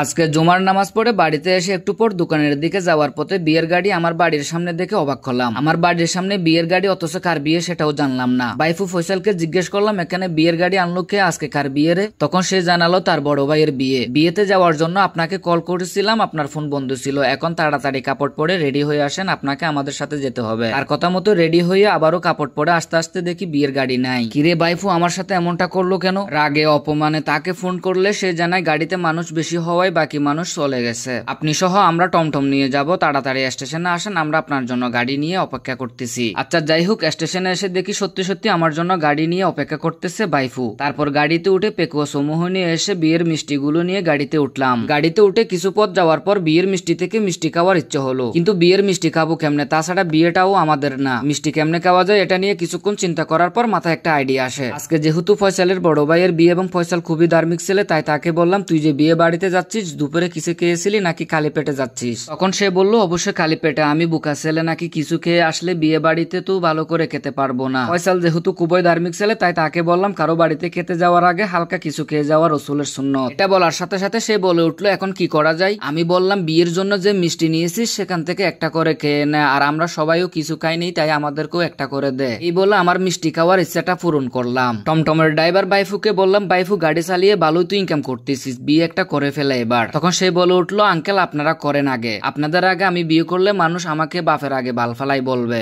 আজকে জুমার নামাজ পড়ে বাড়িতে এসে একটু পর দোকানের দিকে যাওয়ার পথে বিয়ের গাড়ি আমার বাড়ির সামনে দেখে অবাক হলাম আমার বাড়ির সামনে বিয়ের গাড়ি অথচ কার বিয়ে সেটাও জানলাম না বাইফু ফৈসালকে জিজ্ঞেস করলাম এখানে বিয়ের গাড়ি আনলো কে আজকে কার বিয়ে রে তখন সে জানালো তার বড় ভাইয়ের বিয়ে বিয়েতে যাওয়ার জন্য আপনাকে কল করেছিলাম আপনার ফোন বন্ধ ছিল এখন তাড়াতাড়ি কাপড় পরে রেডি হয়ে আসেন আপনাকে আমাদের সাথে যেতে হবে আর কথা মতো রেডি হয়ে আবারও কাপড় পরে আস্তে আস্তে দেখি বিয়ের গাড়ি নাই কিরে বাইফু আমার সাথে এমনটা করলো কেন রাগে অপমানে তাকে ফোন করলে সে জানায় গাড়িতে মানুষ বেশি হওয়ায় সবাই বাকি মানুষ চলে গেছে আপনি সহ আমরা টমটম নিয়ে যাব তাড়াতাড়ি স্টেশনে আসেন আমরা আপনার জন্য গাড়ি নিয়ে অপেক্ষা করতেছি আচ্ছা যাই হোক স্টেশনে এসে দেখি সত্যি সত্যি আমার জন্য গাড়ি নিয়ে অপেক্ষা করতেছে বাইফু তারপর গাড়িতে উঠে পেকুয়া সমূহ নিয়ে এসে বিয়ের মিষ্টিগুলো নিয়ে গাড়িতে উঠলাম গাড়িতে উঠে কিছু পথ যাওয়ার পর বিয়ের মিষ্টি থেকে মিষ্টি খাওয়ার ইচ্ছে হলো কিন্তু বিয়ের মিষ্টি খাবো কেমনে তাছাড়া বিয়েটাও আমাদের না মিষ্টি কেমনে খাওয়া যায় এটা নিয়ে কিছুক্ষণ চিন্তা করার পর মাথায় একটা আইডিয়া আসে আজকে যেহেতু ফয়সালের বড় ভাইয়ের বিয়ে এবং ফয়সাল খুবই ধার্মিক ছেলে তাই তাকে বললাম তুই যে বিয়ে বাড়িতে যাচ্ছিস যাচ্ছিস দুপুরে কিছু খেয়েছিলি নাকি খালি পেটে যাচ্ছিস তখন সে বলল অবশ্যই খালি পেটে আমি বুকা ছেলে নাকি কিছু খেয়ে আসলে বিয়ে বাড়িতে তো ভালো করে খেতে পারবো না ফয়সাল যেহেতু খুবই ধার্মিক ছেলে তাই তাকে বললাম কারো বাড়িতে খেতে যাওয়ার আগে হালকা কিছু খেয়ে যাওয়ার রসুলের শূন্য এটা বলার সাথে সাথে সে বলে উঠলো এখন কি করা যায় আমি বললাম বিয়ের জন্য যে মিষ্টি নিয়েছিস সেখান থেকে একটা করে খেয়ে নেয় আর আমরা সবাইও কিছু খাইনি তাই আমাদেরকেও একটা করে দে এই বলে আমার মিষ্টি খাওয়ার ইচ্ছাটা পূরণ করলাম টমটমের ড্রাইভার বাইফুকে বললাম বাইফু গাড়ি চালিয়ে ভালোই তুই ইনকাম করতেছিস বিয়ে একটা করে ফেলে এবার তখন সে বলে উঠলো আঙ্কেল আপনারা করেন আগে আপনাদের আগে আমি বিয়ে করলে মানুষ আমাকে বাপের আগে বালফালাই বলবে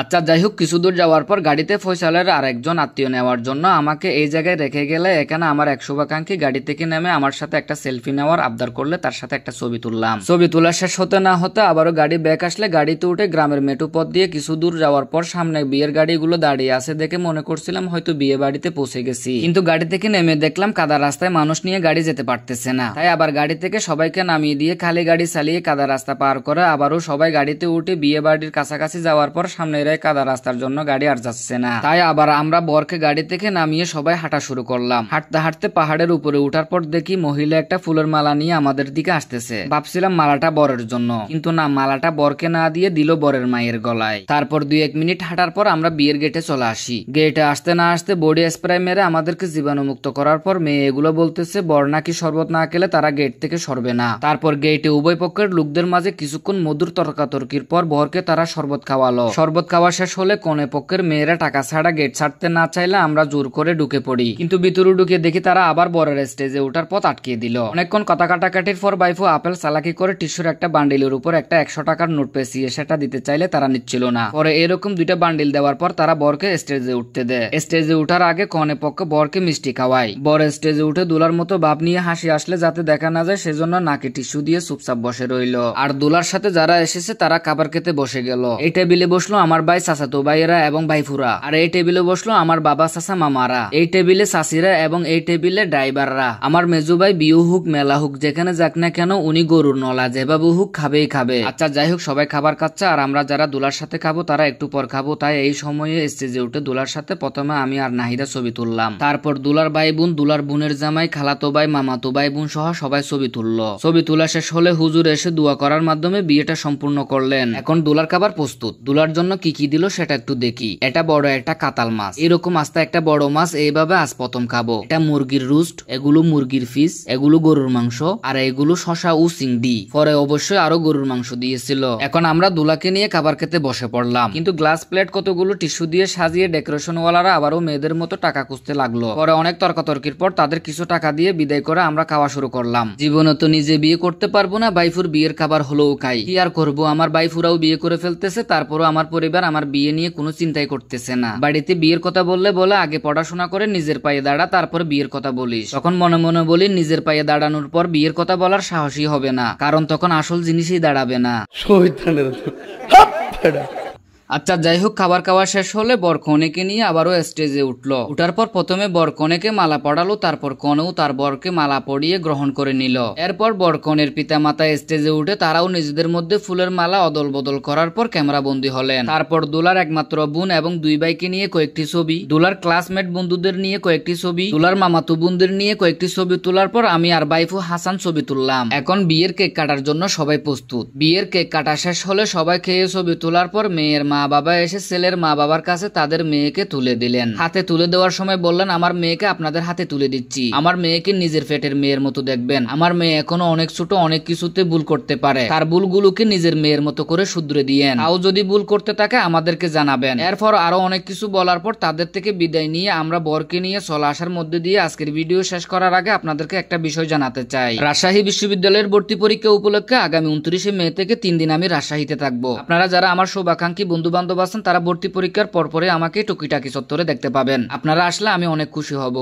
আচ্ছা যাই হোক কিছু দূর যাওয়ার পর গাড়িতে ফয়সালের আরেকজন আত্মীয় নেওয়ার জন্য আমাকে এই জায়গায় রেখে গেলে এখানে আমার এক শুভাকাঙ্ক্ষী গাড়ি থেকে নেমে আমার সাথে একটা সেলফি নেওয়ার আবদার করলে তার সাথে একটা ছবি তুললাম ছবি তোলা শেষ হতে না হতে আবারও গাড়ি ব্যাক আসলে গাড়িতে উঠে গ্রামের মেটু পথ দিয়ে কিছু দূর যাওয়ার পর সামনে বিয়ের গাড়িগুলো দাঁড়িয়ে আছে দেখে মনে করছিলাম হয়তো বিয়ে বাড়িতে পৌঁছে গেছি কিন্তু গাড়ি থেকে নেমে দেখলাম কাদা রাস্তায় মানুষ নিয়ে গাড়ি যেতে পারতেছে না হ্যাঁ। তাই আবার গাড়ি থেকে সবাইকে নামিয়ে দিয়ে খালি গাড়ি চালিয়ে কাদা রাস্তা পার করে আবারও সবাই গাড়িতে উঠে বিয়ে বাড়ির কাছাকাছি যাওয়ার পর সামনের এক কাদা রাস্তার জন্য গাড়ি আর যাচ্ছে না তাই আবার আমরা বরকে গাড়ি থেকে নামিয়ে সবাই হাঁটা শুরু করলাম হাঁটতে হাঁটতে পাহাড়ের উপরে উঠার পর দেখি মহিলা একটা ফুলের মালা নিয়ে আমাদের দিকে আসতেছে ভাবছিলাম মালাটা বরের জন্য কিন্তু না মালাটা বরকে না দিয়ে দিল বরের মায়ের গলায় তারপর দুই এক মিনিট হাঁটার পর আমরা বিয়ের গেটে চলে আসি গেটে আসতে না আসতে বডি স্প্রে মেরে আমাদেরকে জীবাণুমুক্ত করার পর মেয়ে এগুলো বলতেছে বর নাকি শরবত না গেলে তারা গেট থেকে সরবে না তারপর গেটে উভয় পক্ষের লোকদের মাঝে কিছুক্ষণ মধুর তর্কাতর্কির পর বহরকে তারা শরবত খাওয়ালো শরবত খাওয়া শেষ হলে কনে পক্ষের মেয়েরা টাকা ছাড়া গেট ছাড়তে না চাইলে আমরা জোর করে ঢুকে পড়ি কিন্তু ভিতরে ঢুকে দেখি তারা আবার বরের স্টেজে ওঠার পথ আটকিয়ে দিল অনেকক্ষণ কথা কাটাকাটির পর বাইফু আপেল চালাকি করে টিস্যুর একটা বান্ডিলের উপর একটা একশো টাকার নোট পেঁচিয়ে সেটা দিতে চাইলে তারা নিচ্ছিল না পরে এরকম দুইটা বান্ডিল দেওয়ার পর তারা বরকে স্টেজে উঠতে দেয় স্টেজে উঠার আগে কনে পক্ষে বরকে মিষ্টি খাওয়ায় বর স্টেজে উঠে দুলার মতো ভাব নিয়ে হাসি আসলে যাতে দেখা না যায় সেজন্য নাকে টিস্যু দিয়ে চুপচাপ বসে রইল আর দুলার সাথে যারা এসেছে তারা খাবার খেতে বসে গেল এই টেবিলে বসলো আমার ভাই চাচাতো ভাইয়েরা এবং ভাইফুরা আর এই টেবিলে বসলো আমার বাবা চাচা মামারা এই টেবিলে চাষিরা এবং এই টেবিলে ড্রাইভাররা আমার মেজু ভাই বিয়ে হোক মেলা হোক যেখানে যাক না কেন উনি গরুর নলা যেভাবে হোক খাবেই খাবে আচ্ছা যাই হোক সবাই খাবার খাচ্ছে আর আমরা যারা দুলার সাথে খাবো তারা একটু পর খাবো তাই এই সময়ে স্টেজে উঠে দুলার সাথে প্রথমে আমি আর নাহিদা ছবি তুললাম তারপর দুলার ভাই বোন দুলার বোনের জামাই খালাতো ভাই মামাতো ভাই বোন সহ সবাই ছবি তুলল ছবি তোলা শেষ হলে হুজুর এসে দোয়া করার মাধ্যমে বিয়েটা সম্পূর্ণ করলেন এখন দোলার খাবার প্রস্তুত দোলার জন্য কি কি দিল সেটা একটু দেখি এটা বড় একটা কাতাল মাছ এরকম আস্তে একটা বড় মাছ এইভাবে আজ প্রথম খাবো এটা মুরগির রুস্ট এগুলো মুরগির ফিস এগুলো গরুর মাংস আর এগুলো শশা ও সিংডি পরে অবশ্যই আরো গরুর মাংস দিয়েছিল এখন আমরা দোলাকে নিয়ে খাবার খেতে বসে পড়লাম কিন্তু গ্লাস প্লেট কতগুলো টিস্যু দিয়ে সাজিয়ে ডেকোরেশন ওয়ালারা আবারও মেয়েদের মতো টাকা খুঁজতে লাগলো পরে অনেক তর্কাতর্কির পর তাদের কিছু টাকা দিয়ে বিদায় করে আমরা খাওয়া শুরু শুরু করলাম জীবনে তো নিজে বিয়ে করতে পারবো না বাইফুর বিয়ের খাবার হলেও খাই কি আর করবো আমার বাইফুরাও বিয়ে করে ফেলতেছে তারপরও আমার পরিবার আমার বিয়ে নিয়ে কোনো চিন্তাই করতেছে না বাড়িতে বিয়ের কথা বললে বলে আগে পড়াশোনা করে নিজের পায়ে দাঁড়া তারপর বিয়ের কথা বলিস তখন মনে মনে বলি নিজের পায়ে দাঁড়ানোর পর বিয়ের কথা বলার সাহসই হবে না কারণ তখন আসল জিনিসই দাঁড়াবে না আচ্ছা যাই হোক খাবার খাওয়া শেষ হলে বর কনেকে নিয়ে আবারও স্টেজে উঠল উঠার পর প্রথমে বর কনেকে মালা পড়ালো তারপর কনেও তার বরকে মালা পড়িয়ে গ্রহণ করে নিল এরপর বর কনের পিতা মাতা স্টেজে উঠে তারাও নিজেদের মধ্যে ফুলের মালা অদল বদল করার পর ক্যামেরা বন্দি হলেন তারপর দুলার একমাত্র বোন এবং দুই ভাইকে নিয়ে কয়েকটি ছবি দুলার ক্লাসমেট বন্ধুদের নিয়ে কয়েকটি ছবি দুলার মামাতু বোনদের নিয়ে কয়েকটি ছবি তোলার পর আমি আর বাইফু হাসান ছবি তুললাম এখন বিয়ের কেক কাটার জন্য সবাই প্রস্তুত বিয়ের কেক কাটা শেষ হলে সবাই খেয়ে ছবি তোলার পর মেয়ের মা মা বাবা এসে ছেলের মা বাবার কাছে তাদের মেয়েকে তুলে দিলেন হাতে তুলে দেওয়ার সময় বললেন আমার মেয়েকে আপনাদের হাতে তুলে দিচ্ছি আমার মেয়েকে নিজের পেটের মেয়ের মতো দেখবেন আমার মেয়ে এখনো অনেক ছোট অনেক কিছুতে ভুল করতে পারে তার ভুলগুলোকে নিজের মেয়ের মতো করে শুধরে দিয়েন আও যদি ভুল করতে থাকে আমাদেরকে জানাবেন এরপর আরো অনেক কিছু বলার পর তাদের থেকে বিদায় নিয়ে আমরা বরকে নিয়ে চলে আসার মধ্যে দিয়ে আজকের ভিডিও শেষ করার আগে আপনাদেরকে একটা বিষয় জানাতে চাই রাজশাহী বিশ্ববিদ্যালয়ের ভর্তি পরীক্ষা উপলক্ষে আগামী উনত্রিশে মে থেকে তিন দিন আমি রাজশাহীতে থাকবো আপনারা যারা আমার শুভাকাঙ্ক্ষী বন্ধু বন্ধুবান্ধব আছেন তারা ভর্তি পরীক্ষার পরপরে আমাকে টুকিটাকি চত্বরে দেখতে পাবেন আপনারা আসলে আমি অনেক খুশি হব